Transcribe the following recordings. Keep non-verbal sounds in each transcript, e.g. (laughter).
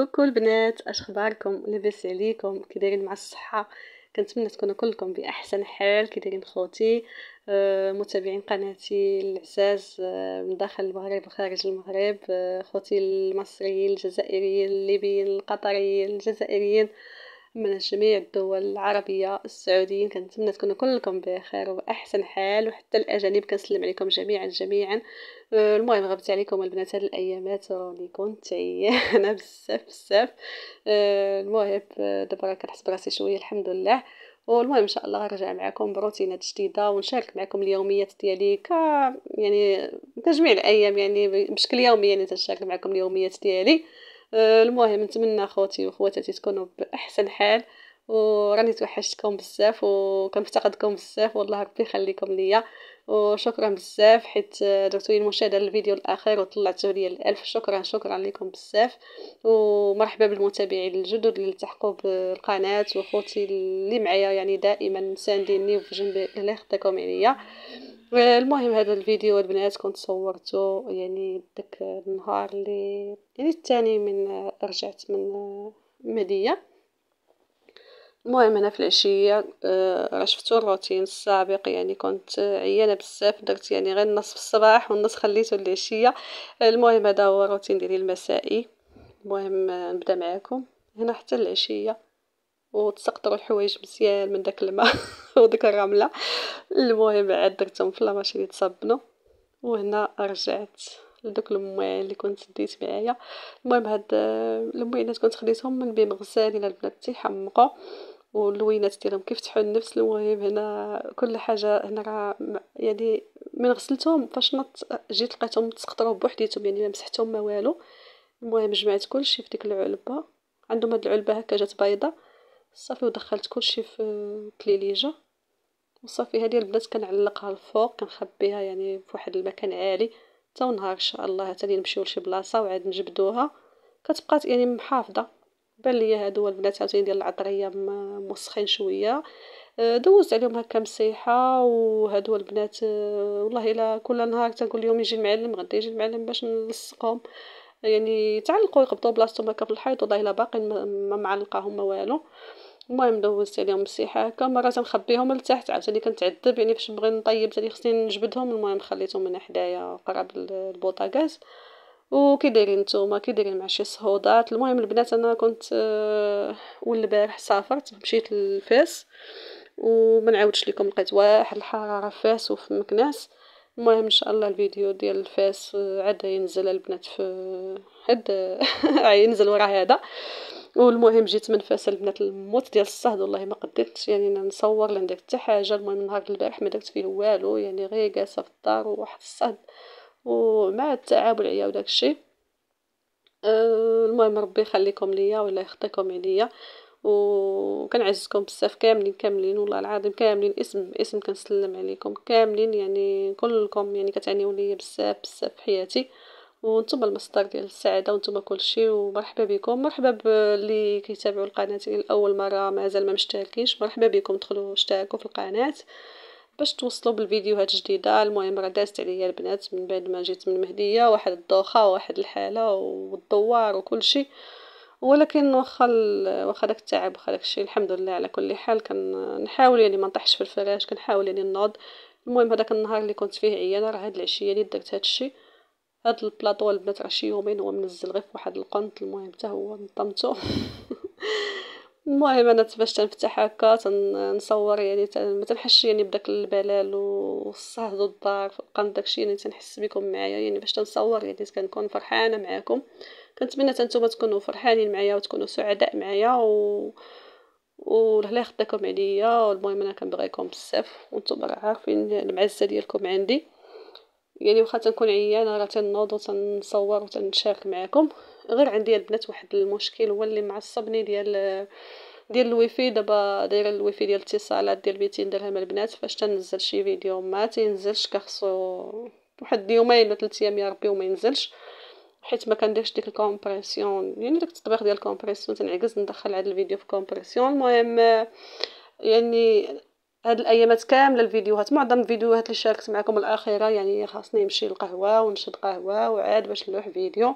كوكو البنات اش اخباركم لاباس عليكم كي دايرين مع الصحه كنتمنى تكونوا كلكم باحسن حال كي دايرين خوتي آه، متابعين قناتي العزاز آه، من داخل المغرب وخارج المغرب آه، خوتي المصريين الجزائريين الليبيين القطريين الجزائريين من جميع الدول العربية السعوديين كنتمنى تكونوا كلكم بخير وأحسن حال وحتى الأجانب كنسلم عليكم جميعا جميعا آه، المهم غبت عليكم البنات هاد الأيامات راني كنت عيانة (laughs) بزاف بزاف آه، المهم آه، دابا كنحس براسي شوية الحمد لله والمهم ان شاء الله غنرجع معكم بروتينات جديده ونشارك معكم اليوميات ديالي ك يعني كجميع الايام يعني بشكل يومي يعني تنشارك معكم اليوميات ديالي آه، المهم نتمنى خوتي وخواتاتي تكونوا باحسن حال وراني توحشتكم بزاف وكنفتقدكم بزاف والله ربي يخليكم ليا وشكرا بزاف حيت آه، درتوا لي المشاهده للفيديو الاخير وطلعتوا لي الالف شكرا شكرا لكم بزاف ومرحبا بالمتابعين الجدد اللي التحقوا بالقناه وخوتي اللي معايا يعني دائما مسانديني وفي جنبي الله يخطيكم عليا المهم هذا الفيديو البنات كنت صورته يعني داك النهار اللي يعني الثاني من رجعت من مدية المهم هنا في العشيه آه، راه شفتوا الروتين السابق يعني كنت عيانه بزاف درت يعني غير النص في الصباح والنص خليته للعشيه المهم هذا هو الروتين ديالي المسائي المهم آه، نبدا معاكم هنا حتى العشيه وتسقطوا الحوايج مزيان من داك الماء (laughs) وديك الرمله المهم عاد درتهم في لاماشين تصبنوا وهنا رجعت لدوك المواعين اللي كنت ديت معايا المهم هاد آه، المواعينات كنت خديتهم من بين غسالين البنات تيحمقوا واللوينات ديالهم كيفتحوا النفس المهم هنا كل حاجه هنا راه يعني من غسلتهم فاش نط جيت لقيتهم تسقطروا بوحديتهم يعني ما مسحتهم ما والو المهم جمعت كلشي في ديك العلبه عندهم هاد العلبه هكا جات بيضه صافي ودخلت كلشي في التليليجه آه، وصافي هذه البنات كنعلقها الفوق كنخبيها يعني في واحد المكان عالي حتى نهار ان شاء الله حتى نمشيو لشي بلاصه وعاد نجبدوها كتبقى يعني محافظه بان ليا هادو البنات عاوتاني ديال العطريه موسخين شويه آه، دوزت عليهم هكا مسيحه وهادو البنات آه، والله الا كل نهار تنقول لهم يجي المعلم غدا يجي المعلم باش نلصقهم يعني تعلقوا يقبطوا بلاصتهم هكا في الحيط والله الا باقي ما معلقاهم ما والو المهم دوزت عليهم السيحه هكا مرات نخبيهم لتحت عاوتاني كنتعذب يعني فاش نبغي نطيب تاني خصني نجبدهم المهم خليتهم هنا حدايا قراب البوطاكاز وكي دايرين نتوما كي دايرين مع شي صهودات المهم البنات انا كنت اول آه، البارح سافرت مشيت لفاس وما نعاودش لكم لقيت واحد الحراره في فاس وفي مكناس المهم ان شاء الله الفيديو ديال الفاس آه، عاد ينزل البنات في آه، (laughs) عاد ينزل وراه هذا والمهم جيت من فاس البنات الموت ديال الصهد والله ما قدرت يعني نصور لان داك حتى حاجه المهم نهار البارح ما درت فيه والو يعني غير جالسه في الدار وواحد الصهد ومع التعب والعيا وداك الشيء آه، المهم ربي يخليكم ليا ولا يخطيكم عليا وكنعزكم بزاف كاملين كاملين والله العظيم كاملين اسم اسم كنسلم عليكم كاملين يعني كلكم يعني كتعنيو ليا بزاف بزاف في حياتي وانتم المصدر ديال السعاده وانتم كلشي ومرحبا بكم مرحبا باللي كيتابعوا القناه لاول مره مازال ما مشتركينش مرحبا بكم دخلوا اشتركوا في القناه باش توصلوا بالفيديوهات الجديده المهم راه دازت عليا البنات من بعد ما جيت من مهديه واحد الدوخه واحد الحاله والدوار وكلشي ولكن واخا واخا داك التعب واخا داكشي الحمد لله على كل حال كنحاول يعني ما نطيحش في الفراش كنحاول يعني نوض المهم هذاك النهار اللي كنت فيه عيانه راه هاد العشيه اللي درت الشيء هاد البلاطو البنات راه شي يومين هو منزل غير في واحد القنت المهم حتى هو نظمته (laughs) المهم انا باش تنفتح هكا تنصور يعني ما تنحش يعني بداك البلال والصهد والضعف والقنت داكشي يعني تنحس بكم معايا يعني باش تنصور يعني كنكون فرحانه معاكم كنتمنى نتوما تكونوا فرحانين معايا وتكونوا سعداء معايا و والله يخطيكم عليا والمهم انا كنبغيكم بزاف وانتم راه عارفين المعزه ديالكم عندي يعني واخا تنكون عيانه راه تنوض وتنصور وتنشارك معكم غير عندي البنات واحد المشكل هو اللي معصبني ديال ديال الويفي دابا دايره الويفي ديال الاتصالات ديال 200 درهم البنات فاش تنزل شي فيديو ما تينزلش كخصو واحد يومين ولا 3 ايام يا ربي وما ينزلش حيت ما كنديرش ديك الكومبريسيون يعني داك التطبيق ديال الكومبريسيون تنعكس ندخل هذا الفيديو في كومبريسيون المهم يعني هاد الايامات كامله الفيديوهات معظم الفيديوهات اللي شاركت معكم الاخيره يعني خاصني نمشي للقهوه ونشد قهوه وعاد باش نلوح فيديو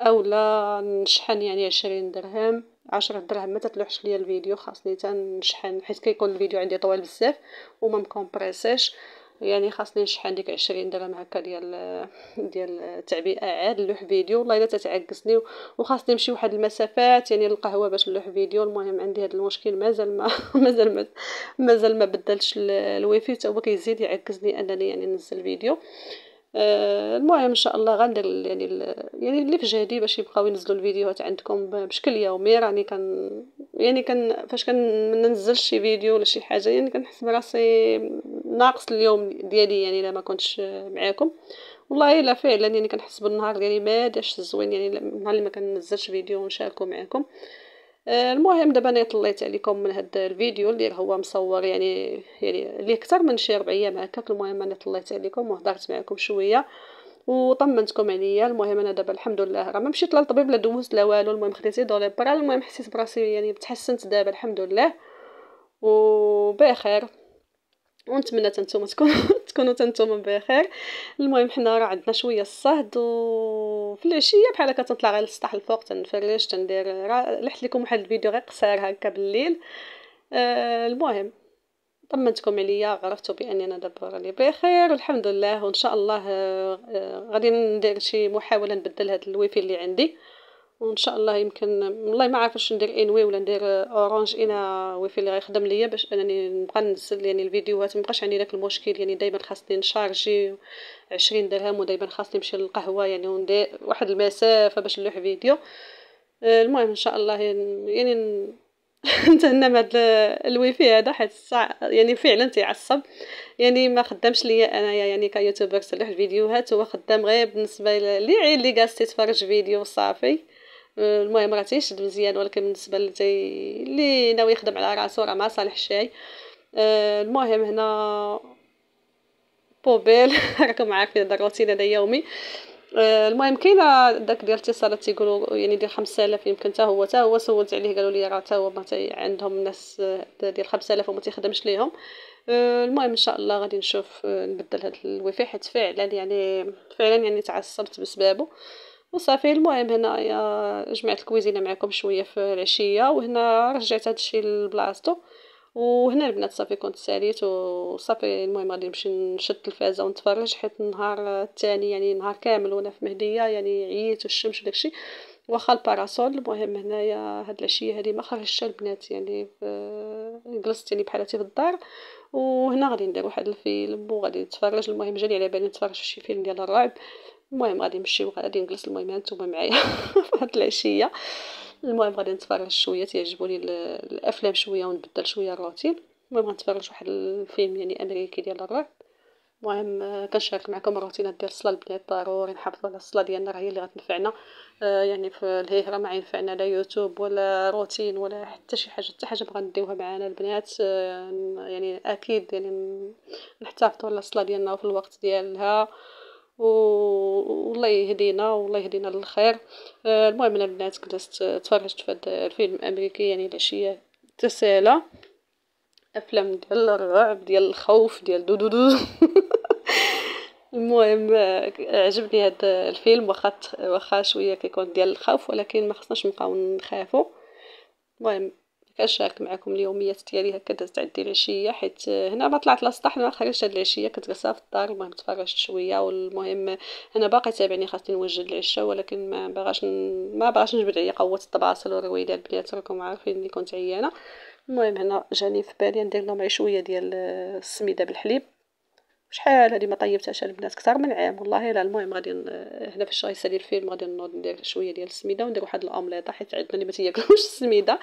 اولا نشحن يعني عشرين درهم عشرة درهم ما تتلوحش ليا الفيديو خاصني تنشحن حيت كيكون الفيديو عندي طويل بزاف وما مكومبريسيش يعني خاصني نشحن ديك عشرين درهم هكا ديال ديال التعبئه عاد نلوح فيديو والله الا تتعكسني وخاصني نمشي واحد المسافات يعني القهوه باش نلوح فيديو المهم عندي هذا المشكل مازال ما (laughs) مازال ما مازال ما بدلتش الويفي حتى هو كيزيد يعكسني انني يعني ننزل فيديو آه، المهم ان شاء الله غندير يعني يعني اللي في جهدي باش يبقاو ينزلوا الفيديوهات عندكم بشكل يومي راني كان يعني كان فاش كننزل شي فيديو ولا شي حاجه يعني كنحس براسي ناقص اليوم ديالي يعني الا ما كنتش معاكم والله الا فعلا يعني كنحس بالنهار ديالي ما داش زوين يعني, يعني نهار اللي ما كننزلش فيديو ونشاركو معاكم آه، المهم دابا انا طليت عليكم من هذا الفيديو اللي هو مصور يعني يعني اللي اكثر من شي ربع ايام هكاك المهم انا طليت عليكم وهضرت معكم شويه وطمنتكم عليا المهم انا دابا الحمد لله راه ما مشيت للطبيب لا دوزت لا والو المهم خديتي دولي برا المهم حسيت براسي يعني تحسنت دابا الحمد لله وبخير ونتمنى تنتوما (laughs) تكونوا تكونوا تنتوما بخير المهم حنا راه عندنا شويه الصهد وفي العشيه بحال هكا تنطلع غير للسطح الفوق تنفرش تندير راه لحت لكم واحد الفيديو غير قصير هكا بالليل آه، المهم طمنتكم عليا عرفتوا باني انا دابا راني بخير والحمد لله وان شاء الله آه، غادي ندير شي محاوله نبدل هذا الويفي اللي عندي وان شاء الله يمكن والله ما عارفه واش ندير انوي ولا ندير اورانج انا ويفي اللي غيخدم ليا باش انني نبقى نسل يعني الفيديوهات مابقاش عندي داك المشكل يعني دائما خاصني نشارجي 20 درهم ودائما خاصني نمشي للقهوه يعني وندير واحد المسافه باش نلوح فيديو آه، المهم ان شاء الله يعني, يعني (laughs) نتهنى بهذا الويفي هذا حيت يعني فعلا تيعصب يعني ما خدامش ليا انايا يعني كيوتيوبر كي تلوح الفيديوهات هو خدام غير بالنسبه لي اللي جالس تيتفرج فيديو صافي المهم راه تيشد مزيان ولكن بالنسبه لتي اللي ناوي يخدم على راسو راه ما صالح الشاي آه، المهم هنا بوبيل (laughs) راكم عارفين هذا الروتين هذا يومي آه، المهم كاينه داك ديال الاتصالات تيقولوا يعني ديال 5000 يمكن حتى هو حتى هو سولت عليه قالوا لي راه حتى هو عندهم ناس آه، ديال 5000 وما تيخدمش ليهم المهم ان شاء الله غادي نشوف نبدل هذا الويفي حيت فعلا يعني فعلا يعني تعصبت بسبابه وصافي المهم هنايا جمعت الكويزينه معكم شويه في العشيه وهنا رجعت هادشي لبلاصتو وهنا البنات صافي كنت ساليت وصافي المهم غادي نمشي نشد التلفازه ونتفرج حيت النهار الثاني يعني نهار كامل وانا في مهديه يعني عييت والشمس وداكشي واخا الباراسول المهم هنايا هاد العشيه هادي ما خرجتش البنات يعني جلست يعني بحالتي في الدار وهنا غادي ندير واحد الفيلم وغادي نتفرج المهم جاني على بالي نتفرج في شي فيلم ديال الرعب المهم غادي نمشي وغادي نجلس المهم هانتوما معايا (laughs) فهاد العشيه المهم غادي نتفرج شويه تيعجبوني الافلام شويه ونبدل شويه الروتين المهم غنتفرج واحد الفيلم يعني امريكي ديال الرعب المهم آه، كنشارك معكم الروتينات ديال الصلاه البنات ضروري نحافظوا على الصلاه ديالنا راه هي اللي غتنفعنا آه يعني في الهيهره ما ينفعنا لا يوتيوب ولا روتين ولا حتى شي حاجه حتى حاجه بغا نديوها معانا البنات آه يعني اكيد يعني نحتفظوا على الصلاه ديالنا وفي الوقت ديالها والله يهدينا والله يهدينا للخير آه، المهم انا البنات كنت تفرجت في هذا الفيلم الامريكي يعني العشيه تسالى افلام ديال الرعب ديال الخوف ديال دو دو دو (laughs) المهم آه، عجبني هذا الفيلم واخا واخا شويه كيكون ديال الخوف ولكن ما خصناش نبقاو نخافوا المهم كنشارك معكم اليوميات ديالي هكا دازت عندي العشيه حيت هنا ما طلعت للسطح ما خرجت هاد العشيه كتغسل في الدار المهم تفرجت شويه والمهم انا باقي تابعني خاصني نوجد العشاء ولكن ما باغاش ما باغاش نجبد عليا قوه الطباسل والرويدات البنات راكم عارفين اللي كنت عيانه المهم هنا جاني في بالي ندير لهم شويه ديال السميده بالحليب شحال هذه ما طيبتهاش البنات كثر من عام والله لا المهم غادي هنا فاش غيسالي الفيلم غادي نوض ندير شويه ديال السميده وندير واحد الاومليطه حيت عندنا اللي ما تياكلوش (laughs) السميده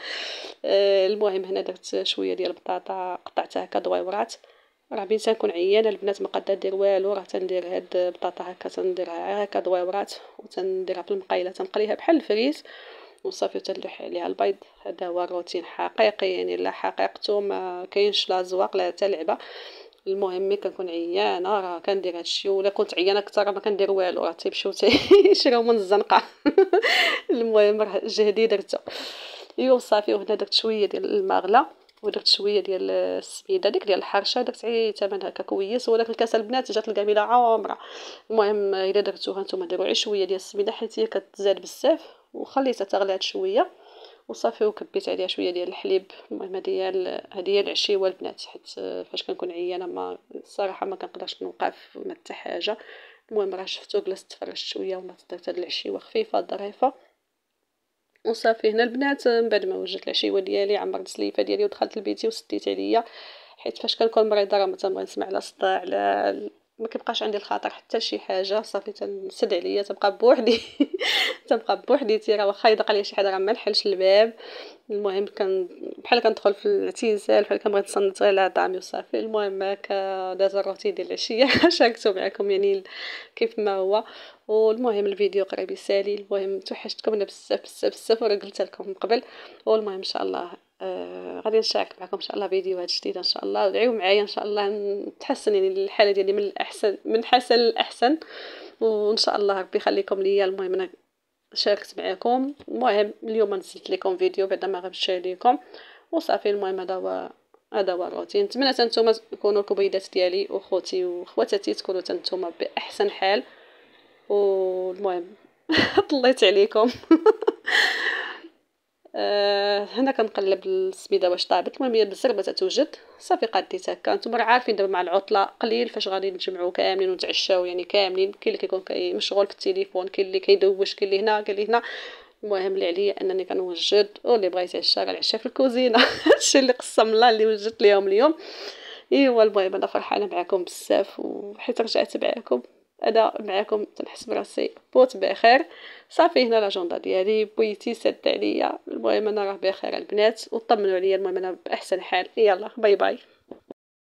آه المهم هنا درت شويه ديال البطاطا قطعتها هكا دويورات راه بين تنكون عيانه البنات ما قادره دير والو راه تندير هاد البطاطا هكا تنديرها هكا دويورات وتنديرها في المقيله تنقليها بحال الفريز وصافي تلح عليها البيض هذا هو الروتين حقيقي يعني لا حقيقته ما كاينش لا زواق لا تلعبه المهم كنكون عيانه راه كندير هادشي ولا كنت عيانه اكثر ما كندير والو راه تيمشيو (laughs) تيشراو من الزنقه (laughs) المهم راه جهدي درته ايوا صافي وهنا درت شويه ديال المغله ودرت شويه ديال السميده ديك ديال الحرشه درت عي ثمن هكا كويس ولكن الكاس البنات جات الكاميله عامره المهم الا درتوها نتوما ديروا عي شويه ديال السميده حيت هي كتزاد بزاف وخليتها تغلات شويه وصافي وكبيت عليها شويه ديال الحليب المهم هذه هي هذه هي العشيوه البنات حيت فاش كنكون عيانه ما الصراحه ما كنقدرش نوقف ما حتى حاجه المهم راه شفتو جلست تفرجت شويه وما درت هاد العشيوه خفيفه ظريفه وصافي هنا البنات من بعد ما وجدت العشيوه ديالي عمرت السليفه ديالي ودخلت لبيتي وسديت عليا حيت فاش كنكون مريضه راه ما تنبغي نسمع لا صداع لا ما كيبقاش عندي الخاطر حتى شي حاجه صافي تنسد عليا تبقى بوحدي (laughs) تبقى بوحدي تيرا واخا يدق عليا شي حد راه ما نحلش الباب المهم كان بحال كندخل في الاعتزال بحال كنبغي نصنت غير على طعمي وصافي المهم هكا داز الروتين ديال العشيه (laughs) شاركته معكم يعني كيف ما هو والمهم الفيديو قريب يسالي المهم توحشتكم انا بزاف بزاف بزاف وراه قلت لكم من قبل والمهم ان شاء الله آه غادي نشارك معكم ان شاء الله فيديوهات جديده ان شاء الله دعيو معايا ان شاء الله نتحسن يعني الحاله ديالي من الاحسن من حسن للاحسن وان شاء الله ربي يخليكم ليا المهم انا شاركت معكم المهم اليوم نزلت لكم فيديو بعدا ما غنمشي لكم وصافي المهم هذا هو هذا هو الروتين نتمنى نتوما تكونوا الكبيدات ديالي وخوتي وخواتاتي تكونوا نتوما باحسن حال والمهم (laughs) طليت عليكم (laughs) آه هنا كنقلب السميده واش طابت المهم هي بالزربه توجد صافي قديت هكا نتوما عارفين دابا مع العطله قليل فاش غادي نجمعوا كاملين ونتعشاو يعني كاملين كاين اللي كيكون كي مشغول في التليفون كاين اللي كيدوش كاين اللي هنا كاين اللي هنا المهم اللي عليا انني كنوجد واللي بغا يتعشى كنعشى في الكوزينه (laughs) هادشي اللي قسم الله اللي وجدت ليهم اليوم ايوا المهم انا فرحانه معكم بزاف وحيت رجعت معكم انا معكم تنحس براسي بوت بخير صافي هنا لاجوندا ديالي بويتي سد عليا المهم انا راه بخير البنات وطمنوا عليا المهم انا باحسن حال يلا باي باي